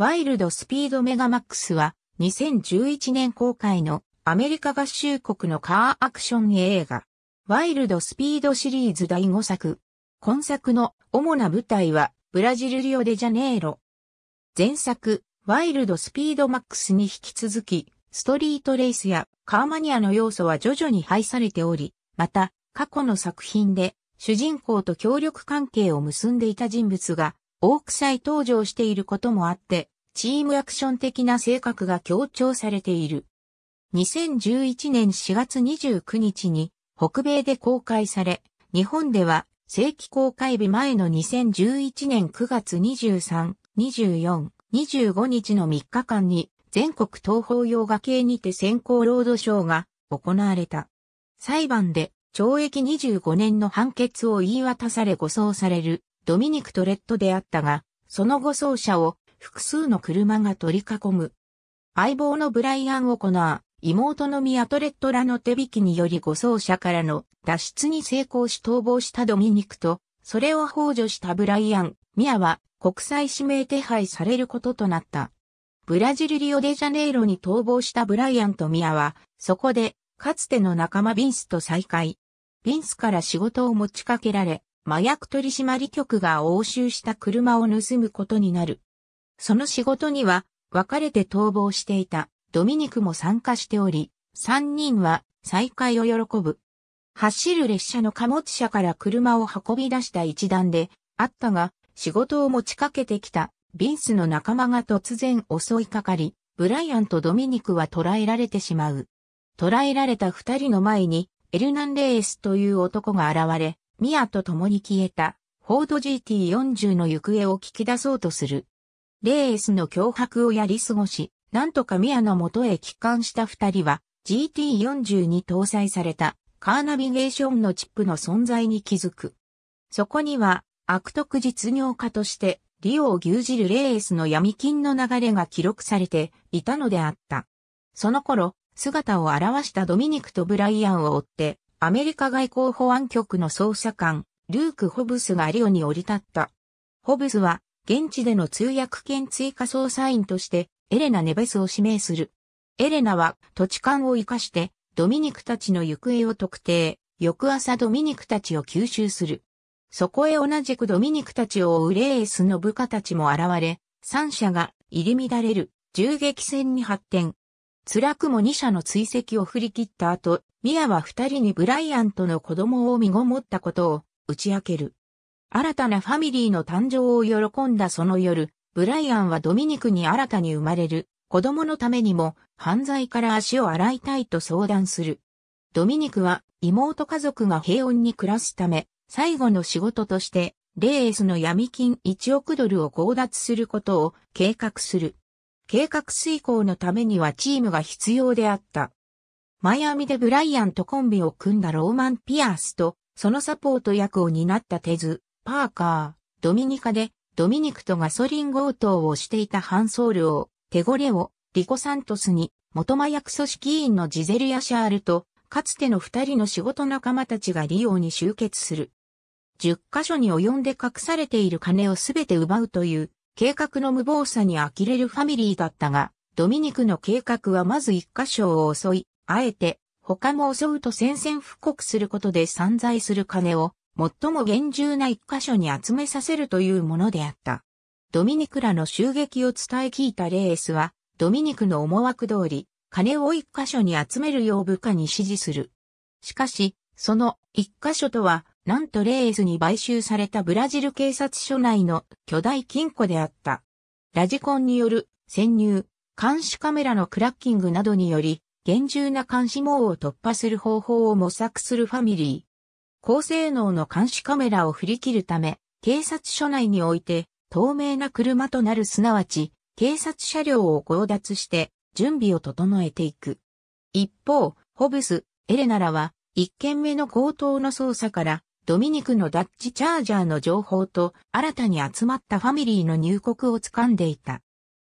ワイルドスピードメガマックスは2011年公開のアメリカ合衆国のカーアクション映画。ワイルドスピードシリーズ第5作。今作の主な舞台はブラジルリオデジャネイロ。前作、ワイルドスピードマックスに引き続き、ストリートレースやカーマニアの要素は徐々に配されており、また過去の作品で主人公と協力関係を結んでいた人物が多く再登場していることもあって、チームアクション的な性格が強調されている。2011年4月29日に北米で公開され、日本では正規公開日前の2011年9月23、24、25日の3日間に全国東方洋画系にて先行ロードショーが行われた。裁判で懲役25年の判決を言い渡され護送されるドミニク・トレッドであったが、その後走者を複数の車が取り囲む。相棒のブライアン・オコナー、妹のミアトレッドらの手引きにより護送車からの脱出に成功し逃亡したドミニクと、それを幇助したブライアン、ミアは国際指名手配されることとなった。ブラジルリオデジャネイロに逃亡したブライアンとミアは、そこで、かつての仲間ビンスと再会。ビンスから仕事を持ちかけられ、麻薬取締局が押収した車を盗むことになる。その仕事には、別れて逃亡していたドミニクも参加しており、三人は再会を喜ぶ。走る列車の貨物車から車を運び出した一団で、あったが、仕事を持ちかけてきた、ビンスの仲間が突然襲いかかり、ブライアンとドミニクは捕らえられてしまう。捕らえられた二人の前に、エルナンレースという男が現れ、ミアと共に消えた、フォード GT40 の行方を聞き出そうとする。レースの脅迫をやり過ごし、なんとかミアの元へ帰還した二人は、GT40 に搭載された、カーナビゲーションのチップの存在に気づく。そこには、悪徳実業家として、リオを牛耳るレースの闇金の流れが記録されていたのであった。その頃、姿を現したドミニクとブライアンを追って、アメリカ外交保安局の捜査官、ルーク・ホブスがリオに降り立った。ホブスは、現地での通訳兼追加捜査員として、エレナ・ネベスを指名する。エレナは土地勘を活かして、ドミニクたちの行方を特定、翌朝ドミニクたちを吸収する。そこへ同じくドミニクたちを追うレースの部下たちも現れ、三者が入り乱れる銃撃戦に発展。辛くも2社の追跡を振り切った後、ミアは二人にブライアンとの子供を身ごもったことを打ち明ける。新たなファミリーの誕生を喜んだその夜、ブライアンはドミニクに新たに生まれる子供のためにも犯罪から足を洗いたいと相談する。ドミニクは妹家族が平穏に暮らすため、最後の仕事として、レーエスの闇金1億ドルを強奪することを計画する。計画遂行のためにはチームが必要であった。マイアミでブライアンとコンビを組んだローマン・ピアースと、そのサポート役を担ったテズ、パーカー、ドミニカで、ドミニクとガソリン強盗をしていたハンソールを、テゴレオ、リコ・サントスに、元麻薬組織委員のジゼル・ヤシャールと、かつての二人の仕事仲間たちがリオに集結する。10カ所に及んで隠されている金をすべて奪うという計画の無謀さに呆れるファミリーだったが、ドミニクの計画はまず一箇所を襲い、あえて他も襲うと宣戦布告することで散財する金を最も厳重な一箇所に集めさせるというものであった。ドミニクらの襲撃を伝え聞いたレースは、ドミニクの思惑通り、金を一箇所に集めるよう部下に指示する。しかし、その一箇所とはなんとレースに買収されたブラジル警察署内の巨大金庫であった。ラジコンによる潜入、監視カメラのクラッキングなどにより、厳重な監視網を突破する方法を模索するファミリー。高性能の監視カメラを振り切るため、警察署内において、透明な車となるすなわち、警察車両を強奪して、準備を整えていく。一方、ホブス、エレナらは、一件目の強盗の捜査から、ドミニクのダッチチャージャーの情報と新たに集まったファミリーの入国を掴んでいた。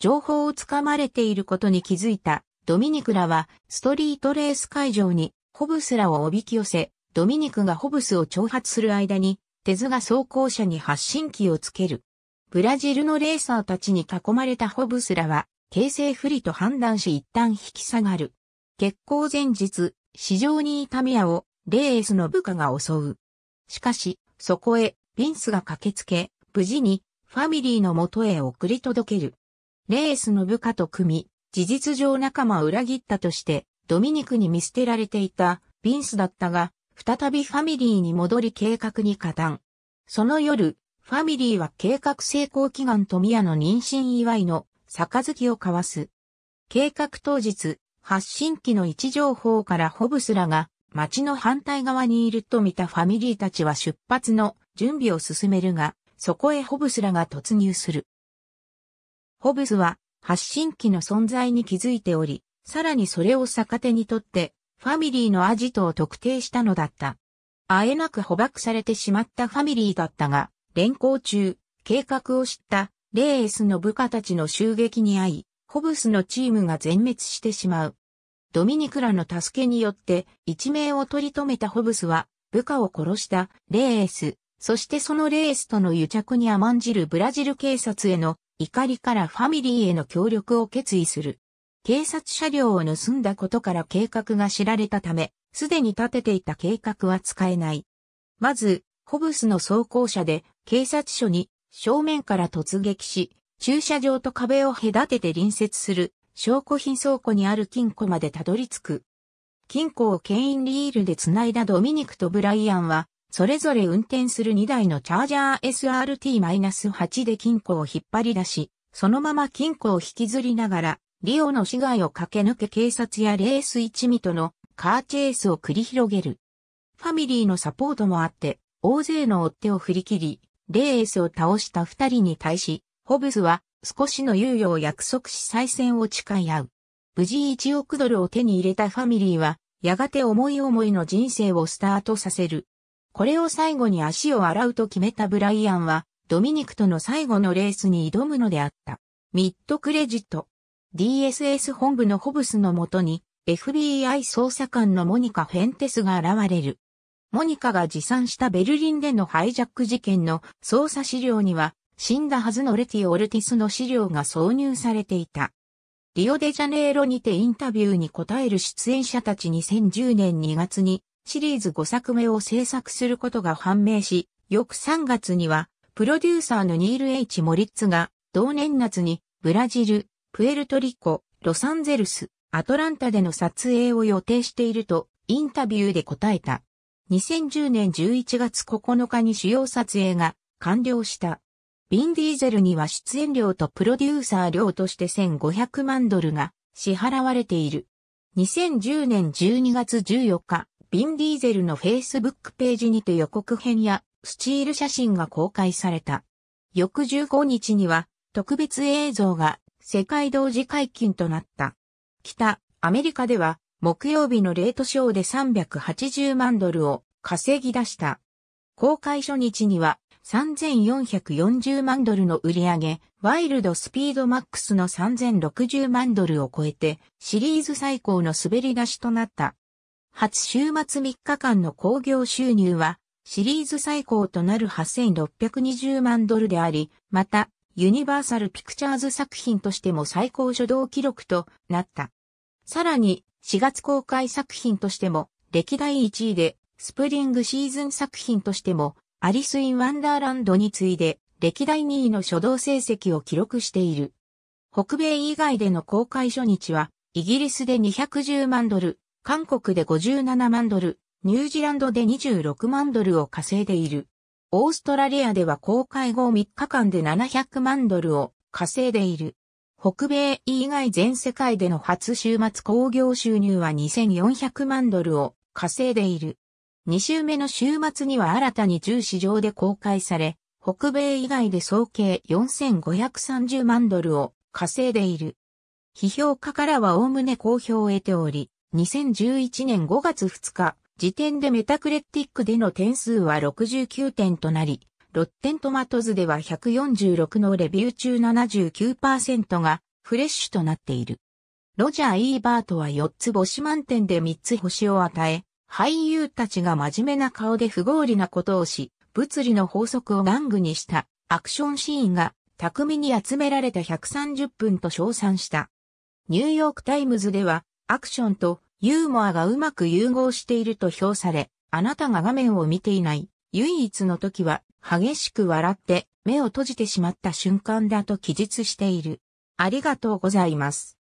情報を掴まれていることに気づいたドミニクらはストリートレース会場にホブスらをおびき寄せ、ドミニクがホブスを挑発する間にテズが走行車に発信機をつける。ブラジルのレーサーたちに囲まれたホブスらは形勢不利と判断し一旦引き下がる。結構前日、市場にいたミアをレースの部下が襲う。しかし、そこへ、ビンスが駆けつけ、無事に、ファミリーの元へ送り届ける。レースの部下と組み、事実上仲間を裏切ったとして、ドミニクに見捨てられていた、ビンスだったが、再びファミリーに戻り計画に加担。その夜、ファミリーは計画成功祈願と宮の妊娠祝いの、杯を交わす。計画当日、発信機の位置情報からホブスらが、町の反対側にいると見たファミリーたちは出発の準備を進めるが、そこへホブスらが突入する。ホブスは発信機の存在に気づいており、さらにそれを逆手にとって、ファミリーのアジトを特定したのだった。あえなく捕獲されてしまったファミリーだったが、連行中、計画を知ったレーエスの部下たちの襲撃に遭い、ホブスのチームが全滅してしまう。ドミニクラの助けによって一命を取り留めたホブスは部下を殺したレース、そしてそのレースとの癒着に甘んじるブラジル警察への怒りからファミリーへの協力を決意する。警察車両を盗んだことから計画が知られたため、すでに立てていた計画は使えない。まず、ホブスの装甲車で警察署に正面から突撃し、駐車場と壁を隔てて隣接する証拠品倉庫にある金庫までたどり着く。金庫を牽引リールで繋いだドミニクとブライアンは、それぞれ運転する2台のチャージャー SRT-8 で金庫を引っ張り出し、そのまま金庫を引きずりながら、リオの市街を駆け抜け警察やレース一味とのカーチェイスを繰り広げる。ファミリーのサポートもあって、大勢の追っ手を振り切り、レースを倒した二人に対し、ホブスは少しの猶予を約束し再戦を誓い合う。無事1億ドルを手に入れたファミリーは、やがて思い思いの人生をスタートさせる。これを最後に足を洗うと決めたブライアンは、ドミニクとの最後のレースに挑むのであった。ミッドクレジット。DSS 本部のホブスのもとに、FBI 捜査官のモニカ・フェンテスが現れる。モニカが持参したベルリンでのハイジャック事件の捜査資料には、死んだはずのレティ・オルティスの資料が挿入されていた。リオデジャネイロにてインタビューに答える出演者たち2010年2月にシリーズ5作目を制作することが判明し、翌3月にはプロデューサーのニール・ H・ モリッツが同年夏にブラジル、プエルトリコ、ロサンゼルス、アトランタでの撮影を予定しているとインタビューで答えた。2010年11月9日に主要撮影が完了した。ビン・ディーゼルには出演料とプロデューサー料として1500万ドルが支払われている。2010年12月14日、ビン・ディーゼルの Facebook ページにて予告編やスチール写真が公開された。翌15日には特別映像が世界同時解禁となった。北アメリカでは木曜日のレートショーで380万ドルを稼ぎ出した。公開初日には3440万ドルの売り上げ、ワイルドスピードマックスの3060万ドルを超えて、シリーズ最高の滑り出しとなった。初週末3日間の興行収入は、シリーズ最高となる8620万ドルであり、また、ユニバーサル・ピクチャーズ作品としても最高初動記録となった。さらに、4月公開作品としても、歴代1位で、スプリングシーズン作品としても、アリス・イン・ワンダーランドに次いで歴代2位の初動成績を記録している。北米以外での公開初日は、イギリスで210万ドル、韓国で57万ドル、ニュージーランドで26万ドルを稼いでいる。オーストラリアでは公開後3日間で700万ドルを稼いでいる。北米以外全世界での初週末興行収入は2400万ドルを稼いでいる。2週目の週末には新たに10市場で公開され、北米以外で総計4530万ドルを稼いでいる。批評家からは概ね好評を得ており、2011年5月2日、時点でメタクレティックでの点数は69点となり、ロッテントマトズでは146のレビュー中79%がフレッシュとなっている。ロジャー・イーバートは4つ星満点で3つ星を与え、俳優たちが真面目な顔で不合理なことをし、物理の法則を玩具にしたアクションシーンが巧みに集められた130分と称賛した。ニューヨークタイムズではアクションとユーモアがうまく融合していると評され、あなたが画面を見ていない唯一の時は激しく笑って目を閉じてしまった瞬間だと記述している。ありがとうございます。